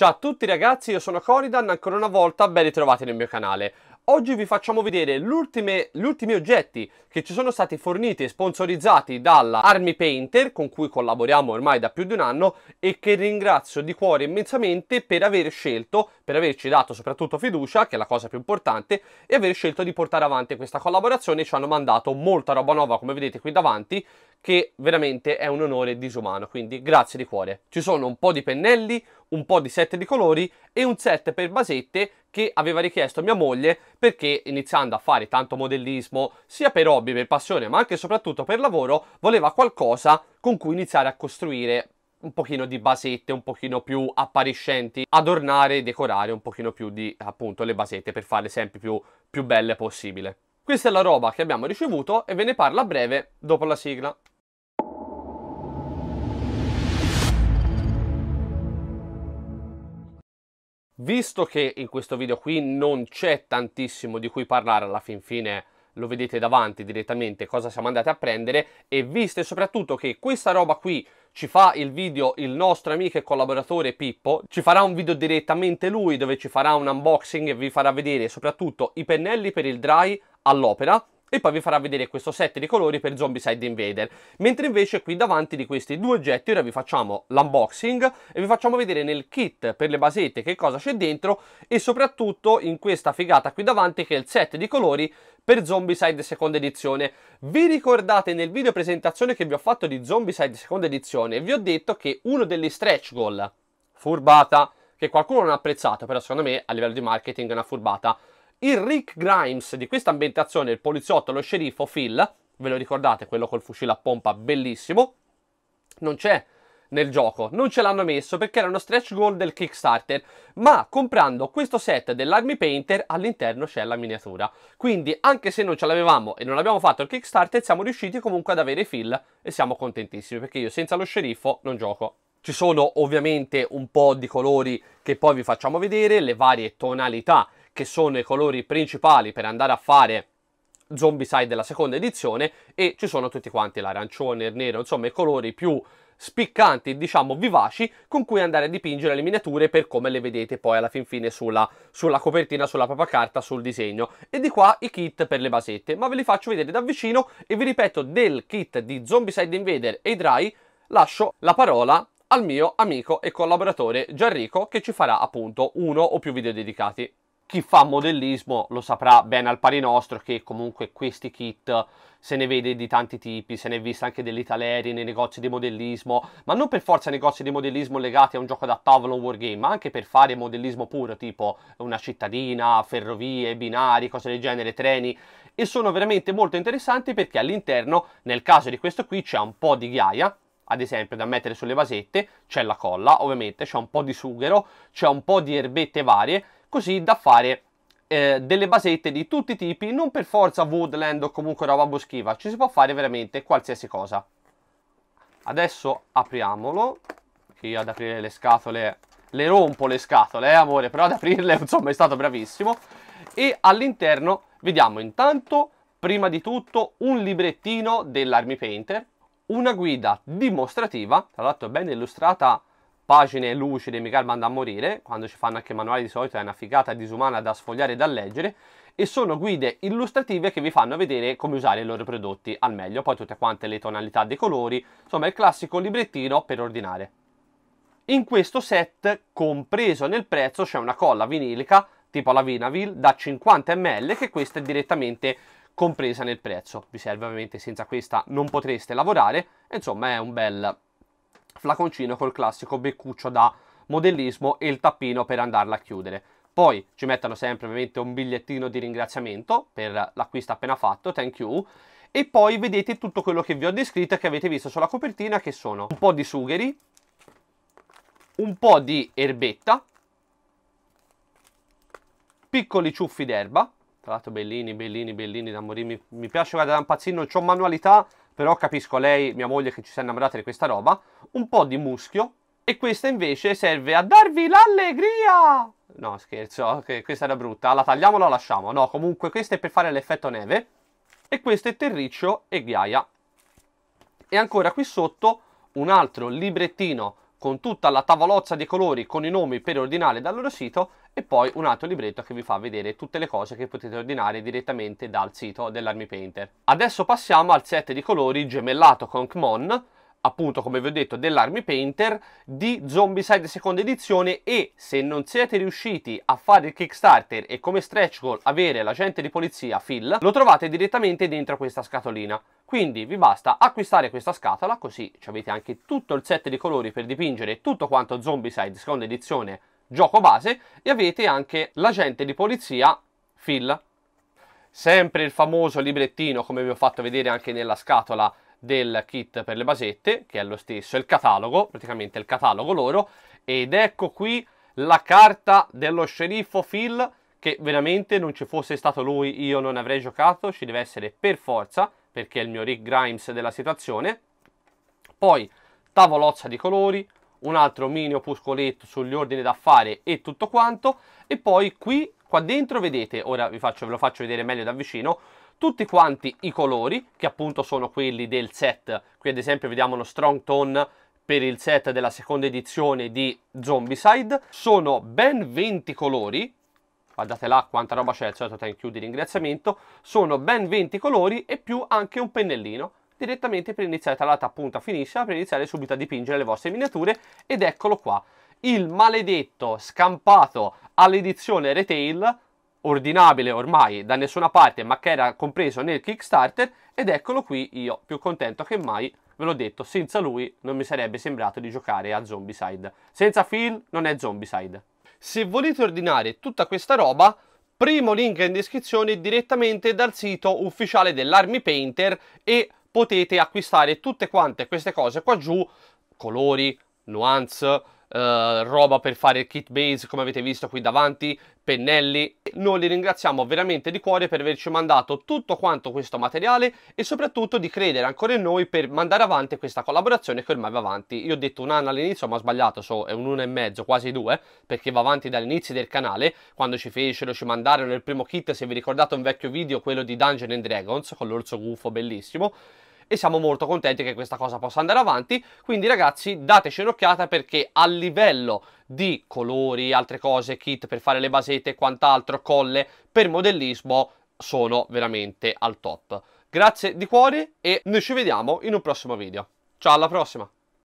Ciao a tutti ragazzi, io sono Coridan, ancora una volta ben ritrovati nel mio canale. Oggi vi facciamo vedere gli ultimi oggetti che ci sono stati forniti e sponsorizzati dalla Army Painter, con cui collaboriamo ormai da più di un anno e che ringrazio di cuore immensamente per aver scelto, per averci dato soprattutto fiducia, che è la cosa più importante, e aver scelto di portare avanti questa collaborazione. Ci hanno mandato molta roba nuova, come vedete qui davanti, che veramente è un onore disumano, quindi grazie di cuore. Ci sono un po' di pennelli, un po' di set di colori e un set per basette che aveva richiesto mia moglie perché iniziando a fare tanto modellismo sia per hobby, per passione, ma anche e soprattutto per lavoro, voleva qualcosa con cui iniziare a costruire un pochino di basette un pochino più appariscenti, adornare e decorare un pochino più di appunto le basette per farle sempre più, più belle possibile. Questa è la roba che abbiamo ricevuto e ve ne parlo a breve dopo la sigla. Visto che in questo video qui non c'è tantissimo di cui parlare alla fin fine lo vedete davanti direttamente cosa siamo andati a prendere e visto soprattutto che questa roba qui ci fa il video il nostro amico e collaboratore Pippo, ci farà un video direttamente lui dove ci farà un unboxing e vi farà vedere soprattutto i pennelli per il dry all'opera e poi vi farà vedere questo set di colori per Zombicide Invader mentre invece qui davanti di questi due oggetti ora vi facciamo l'unboxing e vi facciamo vedere nel kit per le basette che cosa c'è dentro e soprattutto in questa figata qui davanti che è il set di colori per Zombicide seconda edizione. Vi ricordate nel video presentazione che vi ho fatto di Zombicide seconda edizione? Vi ho detto che uno degli stretch goal, furbata, che qualcuno non ha apprezzato, però secondo me a livello di marketing è una furbata, il Rick Grimes di questa ambientazione, il poliziotto, lo sceriffo Phil, ve lo ricordate, quello col fucile a pompa, bellissimo, non c'è nel gioco, non ce l'hanno messo perché era uno stretch goal del Kickstarter, ma comprando questo set dell'Army Painter all'interno c'è la miniatura. Quindi anche se non ce l'avevamo e non abbiamo fatto il Kickstarter, siamo riusciti comunque ad avere Phil e siamo contentissimi perché io senza lo sceriffo non gioco. Ci sono ovviamente un po' di colori che poi vi facciamo vedere, le varie tonalità che sono i colori principali per andare a fare Zombicide della seconda edizione e ci sono tutti quanti l'arancione, il nero, insomma i colori più spiccanti, diciamo vivaci, con cui andare a dipingere le miniature per come le vedete poi alla fin fine sulla, sulla copertina, sulla propria carta, sul disegno. E di qua i kit per le basette, ma ve li faccio vedere da vicino e vi ripeto del kit di Zombicide Invader e Dry lascio la parola al mio amico e collaboratore Gianrico che ci farà appunto uno o più video dedicati chi fa modellismo lo saprà bene al pari nostro che comunque questi kit se ne vede di tanti tipi, se ne è vista anche delle taleri nei negozi di modellismo, ma non per forza negozi di modellismo legati a un gioco da tavolo o wargame, ma anche per fare modellismo puro, tipo una cittadina, ferrovie, binari, cose del genere, treni, e sono veramente molto interessanti perché all'interno, nel caso di questo qui, c'è un po' di ghiaia, ad esempio da mettere sulle vasette, c'è la colla, ovviamente, c'è un po' di sughero, c'è un po' di erbette varie, così da fare eh, delle basette di tutti i tipi, non per forza woodland o comunque roba boschiva, ci si può fare veramente qualsiasi cosa. Adesso apriamolo, che io ad aprire le scatole le rompo le scatole, eh, amore, però ad aprirle insomma è stato bravissimo. E all'interno vediamo intanto, prima di tutto, un librettino dell'Army Painter, una guida dimostrativa, tra l'altro ben illustrata pagine lucide mi calmano a morire, quando ci fanno anche manuali di solito è una figata disumana da sfogliare e da leggere, e sono guide illustrative che vi fanno vedere come usare i loro prodotti al meglio, poi tutte quante le tonalità dei colori, insomma il classico librettino per ordinare. In questo set, compreso nel prezzo, c'è una colla vinilica tipo la Vinavil da 50 ml che questa è direttamente compresa nel prezzo. Vi serve ovviamente senza questa non potreste lavorare, insomma è un bel flaconcino col classico beccuccio da modellismo e il tappino per andarla a chiudere. Poi ci mettono sempre ovviamente un bigliettino di ringraziamento per l'acquisto appena fatto, thank you, e poi vedete tutto quello che vi ho descritto e che avete visto sulla copertina che sono un po' di sugheri, un po' di erbetta, piccoli ciuffi d'erba, tra l'altro bellini, bellini, bellini da morire. Mi, piace guardare da un pazzino, non ho manualità, però capisco lei, mia moglie, che ci si è innamorata di questa roba. Un po' di muschio. E questa invece serve a darvi l'allegria! No, scherzo, che questa era brutta. La tagliamo o la lasciamo? No, comunque questa è per fare l'effetto neve. E questo è terriccio e ghiaia. E ancora qui sotto un altro librettino con tutta la tavolozza di colori con i nomi per ordinare dal loro sito e poi un altro libretto che vi fa vedere tutte le cose che potete ordinare direttamente dal sito dell'Army Painter. Adesso passiamo al set di colori gemellato con Kmon appunto come vi ho detto dell'Army Painter di Zombicide seconda edizione e se non siete riusciti a fare il Kickstarter e come stretch goal avere l'agente di polizia Phil lo trovate direttamente dentro questa scatolina quindi vi basta acquistare questa scatola così avete anche tutto il set di colori per dipingere tutto quanto Zombicide seconda edizione gioco base e avete anche l'agente di polizia Phil sempre il famoso librettino come vi ho fatto vedere anche nella scatola del kit per le basette, che è lo stesso, il catalogo, praticamente il catalogo loro, ed ecco qui la carta dello sceriffo Phil, che veramente non ci fosse stato lui io non avrei giocato, ci deve essere per forza, perché è il mio Rick Grimes della situazione. Poi tavolozza di colori, un altro mini opuscoletto sugli ordini da fare e tutto quanto, e poi qui, qua dentro vedete, ora vi faccio, ve lo faccio vedere meglio da vicino, tutti quanti i colori, che appunto sono quelli del set. Qui ad esempio vediamo lo Strong Tone per il set della seconda edizione di Zombicide. Sono ben 20 colori, guardate là quanta roba c'è, il solito certo, thank you di ringraziamento, sono ben 20 colori e più anche un pennellino direttamente per iniziare tra la appunto finisce per iniziare subito a dipingere le vostre miniature ed eccolo qua il maledetto scampato all'edizione retail ordinabile ormai da nessuna parte ma che era compreso nel Kickstarter ed eccolo qui io più contento che mai ve l'ho detto senza lui non mi sarebbe sembrato di giocare a Zombicide senza Phil non è Zombicide se volete ordinare tutta questa roba primo link in descrizione direttamente dal sito ufficiale dell'Army Painter e potete acquistare tutte quante queste cose qua giù colori, nuance, eh, roba per fare il kit base come avete visto qui davanti, pennelli. Noi li ringraziamo veramente di cuore per averci mandato tutto quanto questo materiale e soprattutto di credere ancora in noi per mandare avanti questa collaborazione che ormai va avanti. Io ho detto un anno all'inizio ma ho sbagliato, so, è un uno e mezzo, quasi due, perché va avanti dall'inizio del canale, quando ci fecero, ci mandarono il primo kit, se vi ricordate un vecchio video, quello di Dungeon and Dragons, con l'orso gufo bellissimo, e siamo molto contenti che questa cosa possa andare avanti, quindi ragazzi dateci un'occhiata perché a livello di colori, altre cose, kit per fare le basette e quant'altro, colle, per modellismo sono veramente al top. Grazie di cuore e noi ci vediamo in un prossimo video. Ciao alla prossima!